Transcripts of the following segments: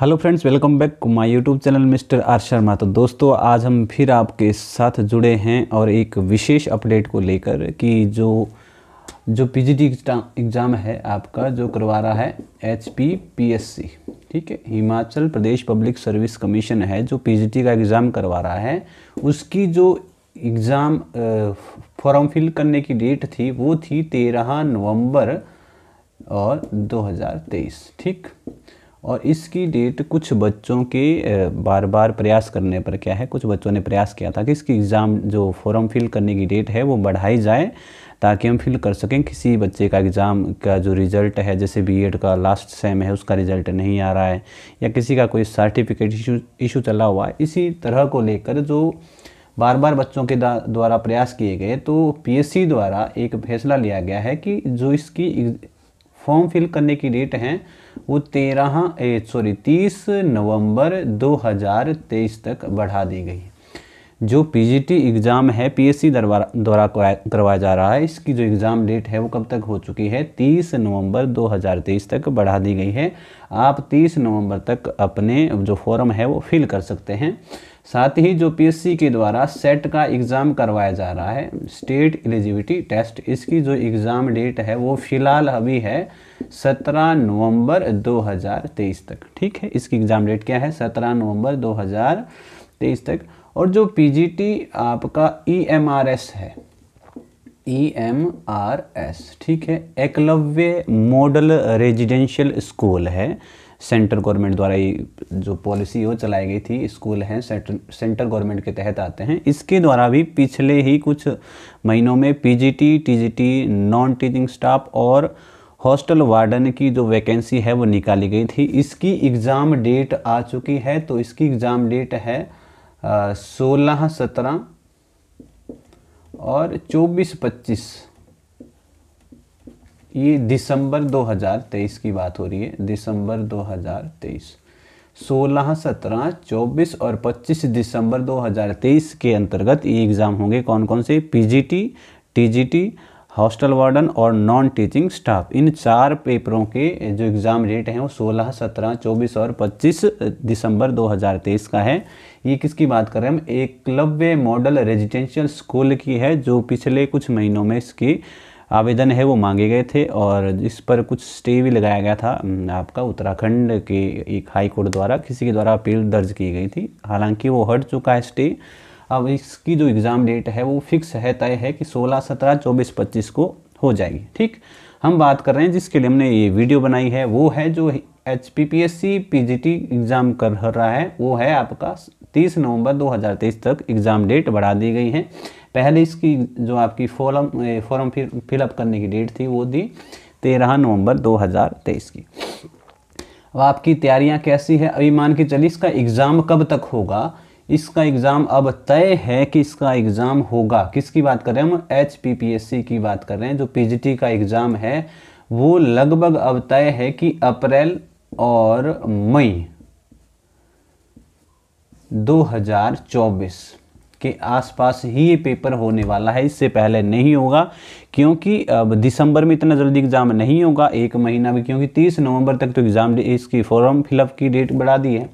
hello friends welcome back to my YouTube channel mister R Sharma तो दोस्तों आज हम फिर आपके साथ जुड़े हैं और एक विशेष अपडेट को लेकर कि जो जो पीजीटी एग्ज़ाम है आपका जो करवा रहा है H P P S C ठीक है Himachal Pradesh public service commission है जो पीजीटी का एग्ज़ाम करवा रहा है उसकी जो एग्ज़ाम फॉर्म फिल करने की डेट थी वो थी तेरह नवम्बर और दो ठीक और इसकी डेट कुछ बच्चों के बार बार प्रयास करने पर क्या है कुछ बच्चों ने प्रयास किया था कि इसकी एग्ज़ाम जो फॉर्म फिल करने की डेट है वो बढ़ाई जाए ताकि हम फिल कर सकें किसी बच्चे का एग्ज़ाम का जो रिज़ल्ट है जैसे बीएड का लास्ट सेम है उसका रिज़ल्ट नहीं आ रहा है या किसी का कोई सर्टिफिकेट इशू इशू चला हुआ है इसी तरह को लेकर जो बार बार बच्चों के द्वारा प्रयास किए गए तो पी द्वारा एक फैसला लिया गया है कि जो इसकी फॉर्म फिल करने की डेट हैं वो तेरह सॉरी तीस नवंबर 2023 तक बढ़ा दी गई जो पीजीटी एग्ज़ाम है पीएससी द्वारा करवाया जा रहा है इसकी जो एग्ज़ाम डेट है वो कब तक हो चुकी है 30 नवंबर 2023 तक बढ़ा दी गई है आप 30 नवंबर तक अपने जो फॉर्म है वो फिल कर सकते हैं साथ ही जो पीएससी के द्वारा सेट का एग्ज़ाम करवाया जा रहा है स्टेट एलिजिबिलिटी टेस्ट इसकी जो एग्ज़ाम डेट है वो फ़िलहाल अभी है 17 नवंबर 2023 तक ठीक है इसकी एग्ज़ाम डेट क्या है 17 नवंबर 2023 तक और जो पीजीटी आपका ईएमआरएस e है ईएमआरएस e ठीक है एकलव्य मॉडल रेजिडेंशियल स्कूल है सेंट्रल गवर्नमेंट द्वारा ये जो पॉलिसी वो चलाई गई थी स्कूल हैं सेंट्रल गवर्नमेंट के तहत आते हैं इसके द्वारा भी पिछले ही कुछ महीनों में PGT TGT non teaching staff और हॉस्टल वार्डन की जो वैकेंसी है वो निकाली गई थी इसकी एग्ज़ाम डेट आ चुकी है तो इसकी एग्ज़ाम डेट है सोलह सत्रह और चौबीस पच्चीस ये दिसंबर 2023 की बात हो रही है दिसंबर 2023 सोलह सत्रह चौबीस और पच्चीस दिसंबर 2023 के अंतर्गत ये एग्ज़ाम होंगे कौन कौन से पीजीटी टीजीटी हॉस्टल वार्डन और नॉन टीचिंग स्टाफ इन चार पेपरों के जो एग्ज़ाम डेट हैं वो 16, 17, 24 और 25 दिसंबर 2023 का है ये किसकी बात कर रहे हैं हम एकलव्य मॉडल रेजिडेंशियल स्कूल की है जो पिछले कुछ महीनों में इसकी आवेदन है वो मांगे गए थे और इस पर कुछ स्टे भी लगाया गया था आपका उत्तराखंड के एक हाई कोर्ट द्वारा किसी के द्वारा अपील दर्ज की गई थी हालांकि वो हट चुका है स्टे अब इसकी जो एग्ज़ाम डेट है वो फिक्स है तय है कि सोलह सत्रह चौबीस पच्चीस को हो जाएगी ठीक हम बात कर रहे हैं जिसके लिए हमने ये वीडियो बनाई है वो है जो H P P S C P G T exam कर रहा है वो है आपका 30 नवंबर 2023 तक एग्ज़ाम डेट बढ़ा दी गई है पहले इसकी जो आपकी फॉर्म फॉर्म फिलअप करने की डेट थी वो दी तेरह नवंबर 2023 की अब आपकी तैयारियां कैसी है अभी मान के चलिए इसका एग्ज़ाम कब तक होगा इसका एग्ज़ाम अब तय है कि इसका एग्ज़ाम होगा किसकी बात कर रहे हैं हम एच की बात कर रहे हैं जो पी का एग्ज़ाम है वो लगभग अब तय है कि अप्रैल और मई 2024 के आसपास ही ये पेपर होने वाला है इससे पहले नहीं होगा क्योंकि अब दिसंबर में इतना जल्दी एग्ज़ाम नहीं होगा एक महीना भी क्योंकि 30 नवंबर तक तो एग्ज़ाम इसकी फॉर्म फिलअप की डेट बढ़ा दी है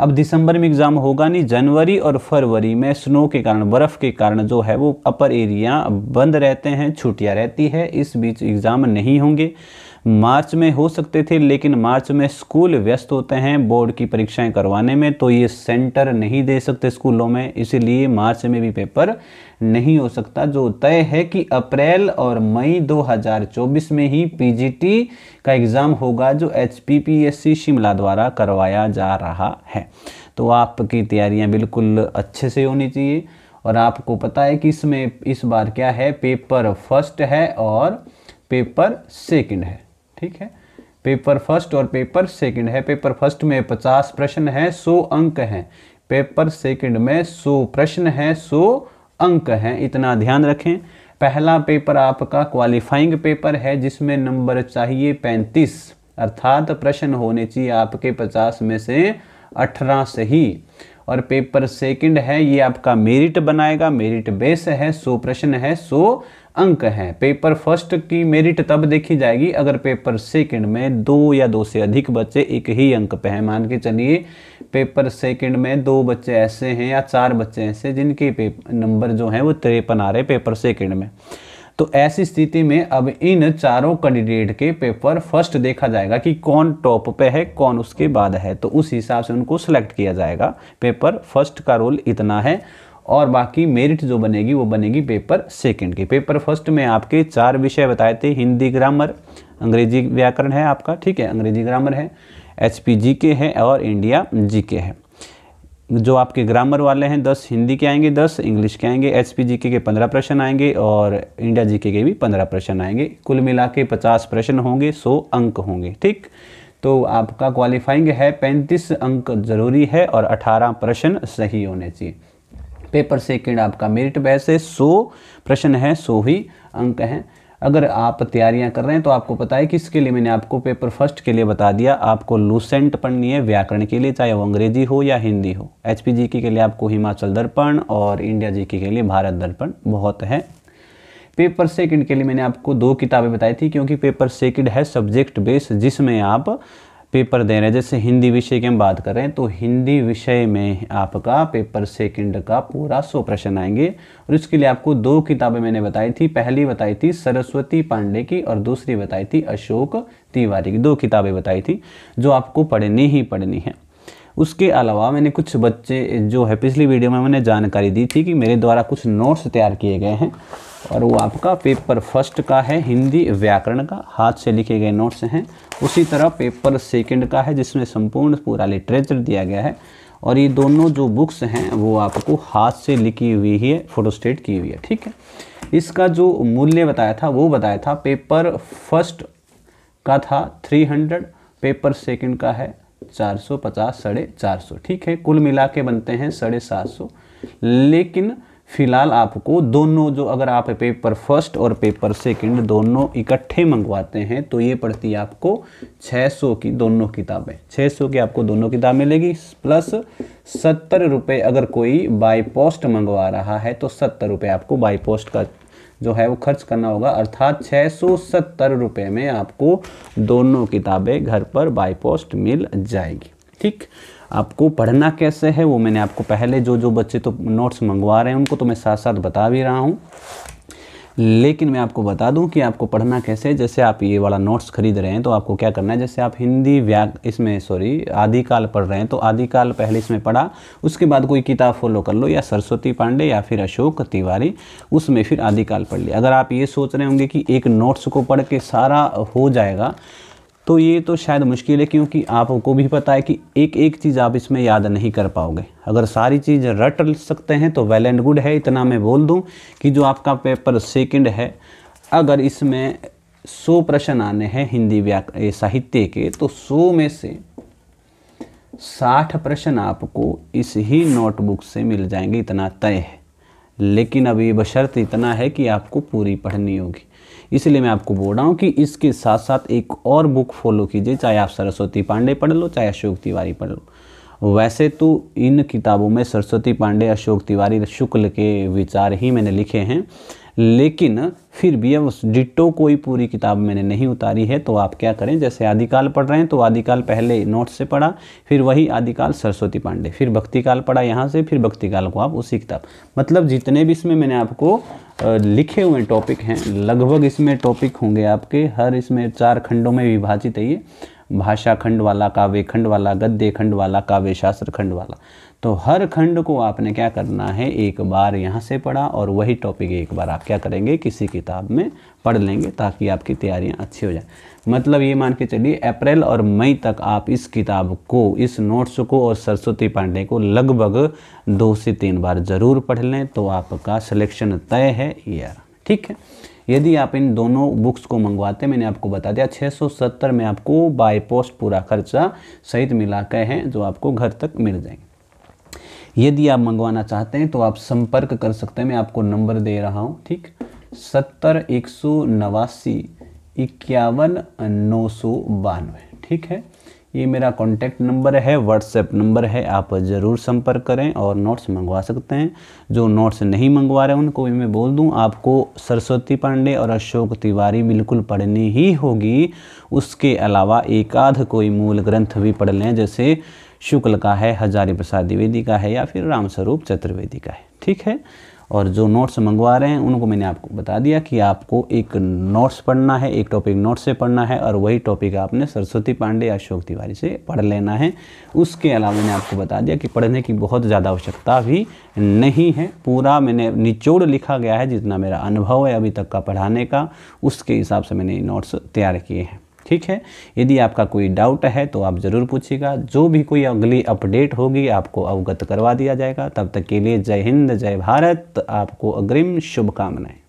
अब दिसंबर में एग्ज़ाम होगा नहीं जनवरी और फरवरी में स्नो के कारण बर्फ़ के कारण जो है वो अपर एरिया बंद रहते हैं छुट्टियाँ रहती है इस बीच एग्ज़ाम नहीं होंगे मार्च में हो सकते थे लेकिन मार्च में स्कूल व्यस्त होते हैं बोर्ड की परीक्षाएं करवाने में तो ये सेंटर नहीं दे सकते स्कूलों में इसीलिए मार्च में भी पेपर नहीं हो सकता जो तय है कि अप्रैल और मई 2024 में ही पीजीटी का एग्ज़ाम होगा जो एच शिमला द्वारा करवाया जा रहा है तो आपकी तैयारियाँ बिल्कुल अच्छे से होनी चाहिए और आपको पता है कि इसमें इस बार क्या है पेपर फर्स्ट है और पेपर सेकंड है ठीक है पेपर फर्स्ट और पेपर सेकंड है पेपर फर्स्ट में पचास प्रश्न है 100 अंक हैं पेपर सेकंड में 100 प्रश्न है 100 अंक हैं इतना ध्यान रखें पहला पेपर आपका क्वालिफाइंग पेपर है जिसमें नंबर चाहिए पैंतीस अर्थात प्रश्न होने चाहिए आपके पचास में से अठारह सही और पेपर सेकंड है ये आपका मेरिट बनाएगा मेरिट बेस है सो प्रश्न है सो अंक है पेपर फर्स्ट की मेरिट तब देखी जाएगी अगर पेपर सेकंड में दो या दो से अधिक बच्चे एक ही अंक पे हैं मान के चलिए पेपर सेकंड में दो बच्चे ऐसे हैं या चार बच्चे ऐसे जिनके नंबर जो हैं वो तिरपन आ रहे पेपर सेकेंड में तो ऐसी स्थिति में अब इन चारों कैंडिडेट के पेपर फर्स्ट देखा जाएगा कि कौन टॉप पे है कौन उसके बाद है तो उस हिसाब से उनको सिलेक्ट किया जाएगा पेपर फर्स्ट का रोल इतना है और बाकी मेरिट जो बनेगी वो बनेगी पेपर सेकंड की पेपर फर्स्ट में आपके चार विषय बताए थे हिंदी ग्रामर अंग्रेजी व्याकरण है आपका ठीक है अंग्रेजी ग्रामर है एच पी जी के है और इंडिया जी के है जो आपके ग्रामर वाले हैं दस हिंदी के आएंगे दस इंग्लिश के आएंगे एच पी जी के पंद्रह प्रश्न आएंगे और इंडिया जी के भी पंद्रह प्रश्न आएंगे कुल मिला के पचास प्रश्न होंगे सौ अंक होंगे ठीक तो आपका क्वालिफाइंग है पैंतीस अंक जरूरी है और अठारह प्रश्न सही होने चाहिए पेपर सेकेंड आपका मेरिट बेस है सौ प्रश्न है सौ ही अंक हैं अगर आप तैयारियां कर रहे हैं तो आपको पता है कि इसके लिए मैंने आपको पेपर फर्स्ट के लिए बता दिया आपको लूसेंट पढ़नी है व्याकरण के लिए चाहे वो अंग्रेजी हो या हिंदी हो एच पी के लिए आपको हिमाचल दर्पण और इंडिया जी के लिए भारत दर्पण बहुत है पेपर सेकंड के लिए मैंने आपको दो किताबें बताई थी क्योंकि पेपर सेकंड है सब्जेक्ट बेस जिसमें आप पेपर दे रहे हैं जैसे हिंदी विषय की हम बात करें तो हिंदी विषय में आपका पेपर सेकंड का पूरा सौ प्रश्न आएंगे और इसके लिए आपको दो किताबें मैंने बताई थी पहली बताई थी सरस्वती पांडे की और दूसरी बताई थी अशोक तिवारी की दो किताबें बताई थी जो आपको पढ़नी ही पढ़नी है उसके अलावा मैंने कुछ बच्चे जो है पिछली वीडियो में मैंने जानकारी दी थी कि मेरे द्वारा कुछ नोट्स तैयार किए गए हैं और वो आपका पेपर फर्स्ट का है हिंदी व्याकरण का हाथ से लिखे गए नोट्स हैं उसी तरह पेपर सेकंड का है जिसमें संपूर्ण पूरा लिटरेचर दिया गया है और ये दोनों जो बुक्स हैं वो आपको हाथ से लिखी हुई है फोटोस्टेट की हुई है ठीक है इसका जो मूल्य बताया था वो बताया था पेपर फर्स्ट का था थ्री हंड्रेड पेपर सेकेंड का है चार सौ पचास साढ़े चार सौ ठीक है कुल मिला के बनते हैं साढ़े सात सौ लेकिन फिलहाल आपको दोनों जो अगर आप पेपर फर्स्ट और पेपर सेकंड दोनों इकट्ठे मंगवाते हैं तो ये पड़ती है आपको 600 की दोनों किताबें 600 की आपको दोनों किताब मिलेगी प्लस सत्तर रुपये अगर कोई बाय पोस्ट मंगवा रहा है तो सत्तर रुपये आपको बाय पोस्ट का जो है वो खर्च करना होगा अर्थात छः सौ सत्तर रुपये में आपको दोनों किताबें घर पर बाई पोस्ट मिल जाएगी ठीक आपको पढ़ना कैसे है वो मैंने आपको पहले जो जो बच्चे तो नोट्स मंगवा रहे हैं उनको तो मैं साथ साथ बता भी रहा हूँ लेकिन मैं आपको बता दूं कि आपको पढ़ना कैसे है जैसे आप ये वाला नोट्स खरीद रहे हैं तो आपको क्या करना है जैसे आप हिंदी व्या इसमें सॉरी आदिकाल पढ़ रहे हैं तो आदिकाल पहले इसमें पढ़ा उसके बाद कोई किताब फॉलो कर लो या सरस्वती पांडे या फिर अशोक तिवारी उसमें फिर आदिकाल पढ़ लिया अगर आप ये सोच रहे होंगे कि एक नोट्स को पढ़ के सारा हो जाएगा तो ये तो शायद मुश्किल है क्योंकि आपको भी पता है कि एक एक चीज़ आप इसमें याद नहीं कर पाओगे अगर सारी चीज़ रट सकते हैं तो वेल एंड गुड है इतना मैं बोल दूं कि जो आपका पेपर सेकंड है अगर इसमें सौ प्रश्न आने हैं हिंदी व्या साहित्य के तो सौ में से साठ प्रश्न आपको इस ही नोटबुक से मिल जाएंगे इतना तय है लेकिन अभी बशर्त इतना है कि आपको पूरी पढ़नी होगी इसलिए मैं आपको बोल रहा हूँ कि इसके साथ साथ एक और बुक फॉलो कीजिए चाहे आप सरस्वती पांडे पढ़ लो चाहे अशोक तिवारी पढ़ लो वैसे तो इन किताबों में सरस्वती पांडे अशोक तिवारी शुक्ल के विचार ही मैंने लिखे हैं लेकिन फिर भी अब डिटो कोई पूरी किताब मैंने नहीं उतारी है तो आप क्या करें जैसे आदिकाल पढ़ रहे हैं तो आदिकाल पहले नोट से पढ़ा फिर वही आदिकाल सरस्वती पांडे फिर भक्तिकाल पढ़ा यहाँ से फिर भक्तिकाल को आप उसी किताब मतलब जितने भी इसमें मैंने आपको लिखे हुए टॉपिक हैं लगभग इसमें टॉपिक होंगे आपके हर इसमें चार खंडों में विभाजित है ये भाषा खंड वाला काव्य खंड वाला गद्य खंड वाला काव्य शास्त्र खंड वाला तो हर खंड को आपने क्या करना है एक बार यहाँ से पढ़ा और वही टॉपिक एक बार आप क्या करेंगे किसी किताब में पढ़ लेंगे ताकि आपकी तैयारियाँ अच्छी हो जाए मतलब ये मान के चलिए अप्रैल और मई तक आप इस किताब को इस नोट्स को और सरस्वती पांडे को लगभग दो से तीन बार ज़रूर पढ़ लें तो आपका सिलेक्शन तय है यार ठीक है यदि आप इन दोनों बुक्स को मंगवाते मैंने आपको बता दिया 670 में आपको बाय पोस्ट पूरा खर्चा सहित मिला के हैं जो आपको घर तक मिल जाएंगे यदि आप मंगवाना चाहते हैं तो आप संपर्क कर सकते हैं मैं आपको नंबर दे रहा हूँ ठीक सत्तर एक सौ नवासी इक्यावन नौ सौ बानवे ठीक है ये मेरा कॉन्टैक्ट नंबर है व्हाट्सएप नंबर है आप ज़रूर संपर्क करें और नोट्स मंगवा सकते हैं जो नोट्स नहीं मंगवा रहे उनको भी मैं बोल दूं आपको सरस्वती पांडे और अशोक तिवारी बिल्कुल पढ़नी ही होगी उसके अलावा एकाध कोई मूल ग्रंथ भी पढ़ लें जैसे शुक्ल का है हजारी प्रसाद द्विवेदी का है या फिर रामस्वरूप चतुर्वेदी का है ठीक है और जो नोट्स मंगवा रहे हैं उनको मैंने आपको बता दिया कि आपको एक नोट्स पढ़ना है एक टॉपिक नोट्स से पढ़ना है और वही टॉपिक आपने सरस्वती पांडे या अशोक तिवारी से पढ़ लेना है उसके अलावा मैंने आपको बता दिया कि पढ़ने की बहुत ज़्यादा आवश्यकता भी नहीं है पूरा मैंने निचोड़ लिखा गया है जितना मेरा अनुभव है अभी तक का पढ़ाने का उसके हिसाब से मैंने नोट्स तैयार किए हैं ठीक है यदि आपका कोई डाउट है तो आप ज़रूर पूछिएगा जो भी कोई अगली अपडेट होगी आपको अवगत करवा दिया जाएगा तब तक के लिए जय हिंद जय भारत आपको अग्रिम शुभकामनाएं